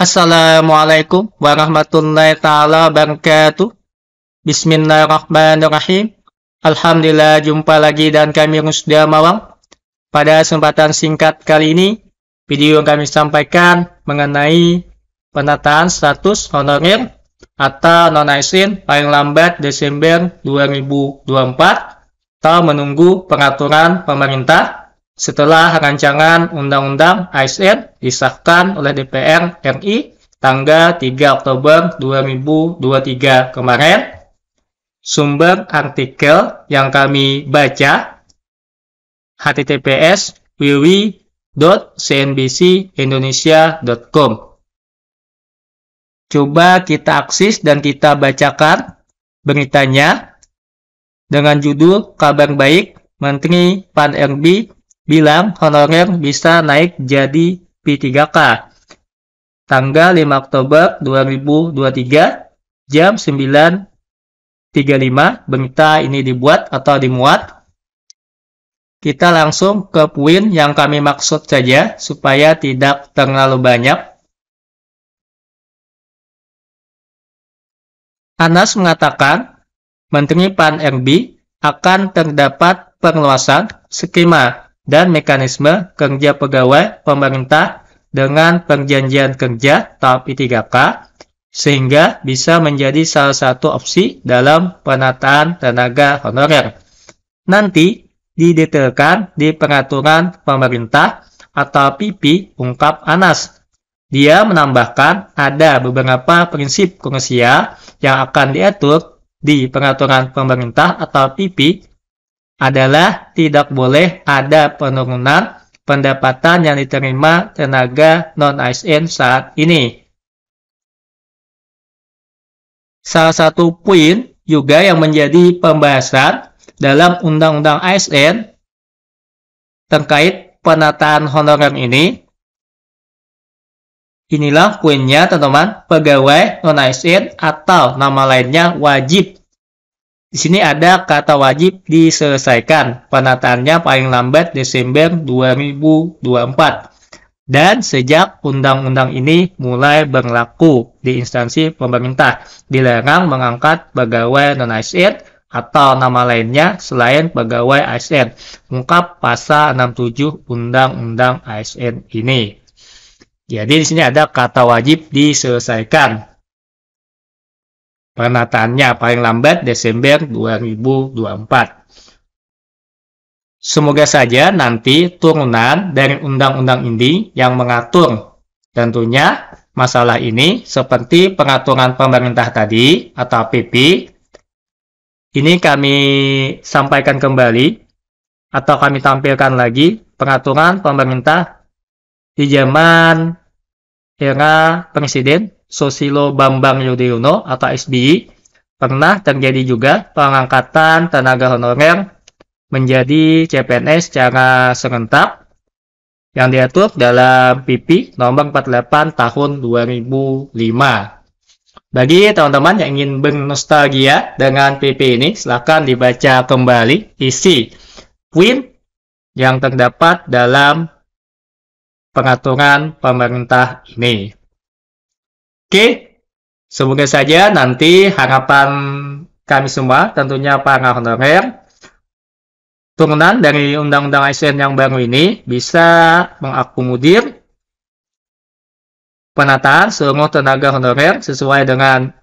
Assalamualaikum warahmatullahi taala wabarakatuh. Bismillahirrahmanirrahim. Alhamdulillah jumpa lagi dan kami sudah Mawang. Pada kesempatan singkat kali ini, video yang kami sampaikan mengenai penataan status honorer atau non-asn paling lambat Desember 2024 atau menunggu pengaturan pemerintah setelah rancangan Undang-Undang ASN disahkan oleh DPR RI tanggal 3 Oktober 2023 kemarin. Sumber artikel yang kami baca https wwwcnbcindonesiacom Coba kita akses dan kita bacakan beritanya dengan judul Kabar Baik Menteri Pan-RB bilang honorer bisa naik jadi P3K. Tanggal 5 Oktober 2023 jam 9.35 berita ini dibuat atau dimuat. Kita langsung ke poin yang kami maksud saja supaya tidak terlalu banyak. Anas mengatakan, Menteri Pan-RB akan terdapat perluasan skema dan mekanisme kerja pegawai pemerintah dengan perjanjian kerja tahap I3K sehingga bisa menjadi salah satu opsi dalam penataan tenaga honorer. Nanti didetailkan di peraturan pemerintah atau PP ungkap Anas. Dia menambahkan ada beberapa prinsip kongresia yang akan diatur di peraturan pemerintah atau PP adalah tidak boleh ada penurunan pendapatan yang diterima tenaga non-ASN saat ini. Salah satu poin juga yang menjadi pembahasan dalam Undang-Undang ASN terkait penataan honorer ini. Inilah poinnya teman-teman, pegawai non-ASN atau nama lainnya wajib di sini ada kata wajib diselesaikan. Penataannya paling lambat Desember 2024. Dan sejak undang-undang ini mulai berlaku di instansi pemerintah, dilarang mengangkat pegawai non-ASN atau nama lainnya selain pegawai ASN. Ungkap pasal 67 Undang-Undang ASN ini. Jadi di sini ada kata wajib diselesaikan penataannya paling lambat Desember 2024. Semoga saja nanti turunan dari undang-undang ini yang mengatur tentunya masalah ini seperti pengaturan pemerintah tadi atau PP ini kami sampaikan kembali atau kami tampilkan lagi pengaturan pemerintah di zaman era presiden Sosilo Bambang Yudhoyono atau SBY pernah terjadi juga pengangkatan tenaga honorer menjadi CPNS secara serentak yang diatur dalam PP nomor 48 tahun 2005. Bagi teman-teman yang ingin bernostalgia dengan PP ini, silakan dibaca kembali isi WIN yang terdapat dalam pengaturan pemerintah ini. Oke, semoga saja nanti harapan kami semua, tentunya para honorer, turunan dari Undang-Undang ASN yang baru ini bisa mengakomodir penataan seluruh tenaga honorer sesuai dengan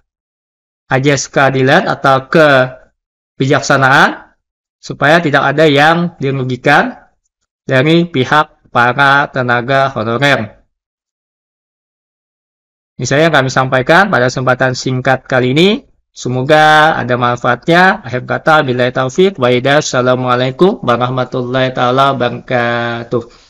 ajas keadilan atau kebijaksanaan supaya tidak ada yang dirugikan dari pihak para tenaga honorer. Misalnya yang kami sampaikan pada kesempatan singkat kali ini. Semoga ada manfaatnya. Akhir kata, bila taufik, waidah. Assalamualaikum warahmatullahi taala wabarakatuh.